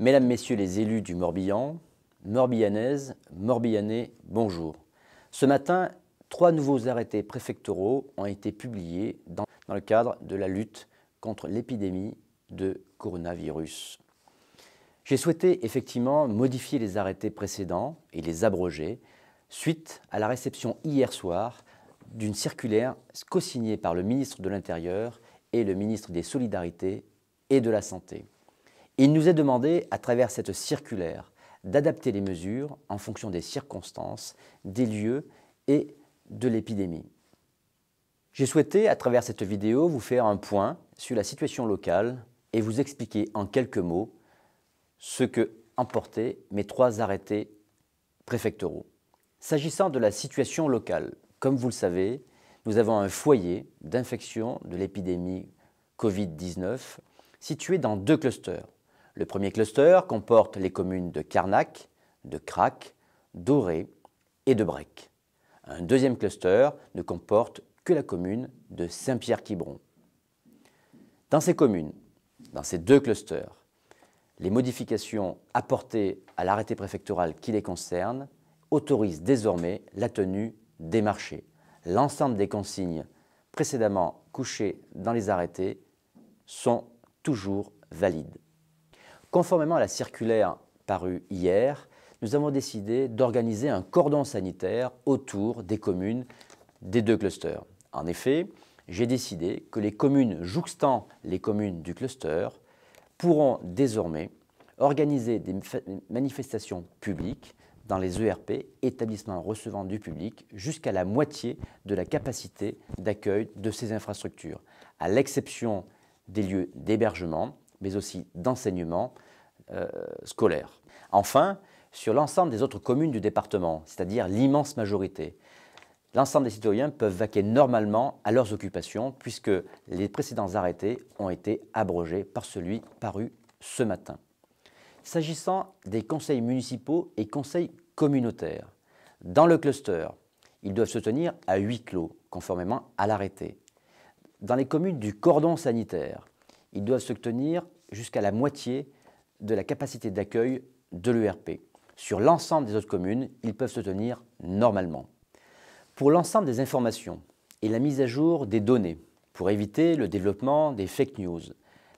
Mesdames, Messieurs les élus du Morbihan, Morbihanaises, Morbihanais, bonjour. Ce matin, trois nouveaux arrêtés préfectoraux ont été publiés dans, dans le cadre de la lutte contre l'épidémie de coronavirus. J'ai souhaité effectivement modifier les arrêtés précédents et les abroger suite à la réception hier soir d'une circulaire co-signée par le ministre de l'Intérieur et le ministre des Solidarités et de la Santé. Il nous est demandé, à travers cette circulaire, d'adapter les mesures en fonction des circonstances, des lieux et de l'épidémie. J'ai souhaité, à travers cette vidéo, vous faire un point sur la situation locale et vous expliquer en quelques mots ce que emportaient mes trois arrêtés préfectoraux. S'agissant de la situation locale, comme vous le savez, nous avons un foyer d'infection de l'épidémie Covid-19 situé dans deux clusters, le premier cluster comporte les communes de Carnac, de Crac, d'Auré et de Brec. Un deuxième cluster ne comporte que la commune de Saint-Pierre-Quiberon. Dans ces communes, dans ces deux clusters, les modifications apportées à l'arrêté préfectoral qui les concerne autorisent désormais la tenue des marchés. L'ensemble des consignes précédemment couchées dans les arrêtés sont toujours valides. Conformément à la circulaire parue hier, nous avons décidé d'organiser un cordon sanitaire autour des communes des deux clusters. En effet, j'ai décidé que les communes jouxtant les communes du cluster pourront désormais organiser des manifestations publiques dans les ERP, établissements recevant du public, jusqu'à la moitié de la capacité d'accueil de ces infrastructures, à l'exception des lieux d'hébergement mais aussi d'enseignement euh, scolaire. Enfin, sur l'ensemble des autres communes du département, c'est-à-dire l'immense majorité, l'ensemble des citoyens peuvent vaquer normalement à leurs occupations puisque les précédents arrêtés ont été abrogés par celui paru ce matin. S'agissant des conseils municipaux et conseils communautaires, dans le cluster, ils doivent se tenir à huit clos, conformément à l'arrêté. Dans les communes du cordon sanitaire, ils doivent se tenir jusqu'à la moitié de la capacité d'accueil de l'ERP. Sur l'ensemble des autres communes, ils peuvent se tenir normalement. Pour l'ensemble des informations et la mise à jour des données, pour éviter le développement des fake news,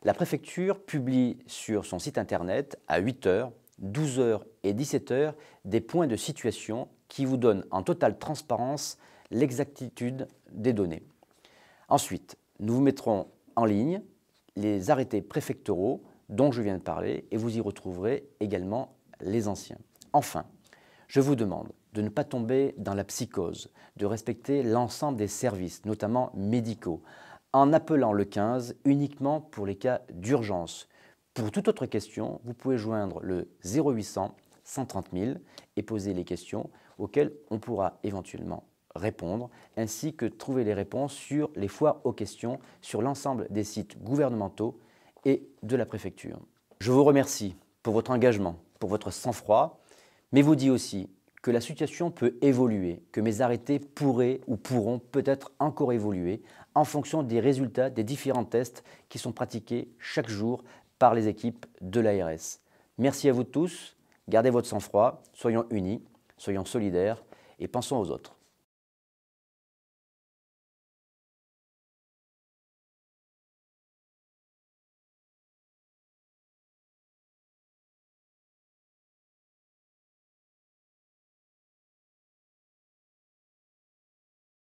la préfecture publie sur son site internet à 8h, 12h et 17h des points de situation qui vous donnent en totale transparence l'exactitude des données. Ensuite, nous vous mettrons en ligne les arrêtés préfectoraux dont je viens de parler et vous y retrouverez également les anciens. Enfin, je vous demande de ne pas tomber dans la psychose, de respecter l'ensemble des services, notamment médicaux, en appelant le 15 uniquement pour les cas d'urgence. Pour toute autre question, vous pouvez joindre le 0800 130 000 et poser les questions auxquelles on pourra éventuellement répondre, ainsi que trouver les réponses sur les foires aux questions sur l'ensemble des sites gouvernementaux et de la préfecture. Je vous remercie pour votre engagement, pour votre sang-froid, mais vous dis aussi que la situation peut évoluer, que mes arrêtés pourraient ou pourront peut-être encore évoluer en fonction des résultats des différents tests qui sont pratiqués chaque jour par les équipes de l'ARS. Merci à vous tous, gardez votre sang-froid, soyons unis, soyons solidaires et pensons aux autres.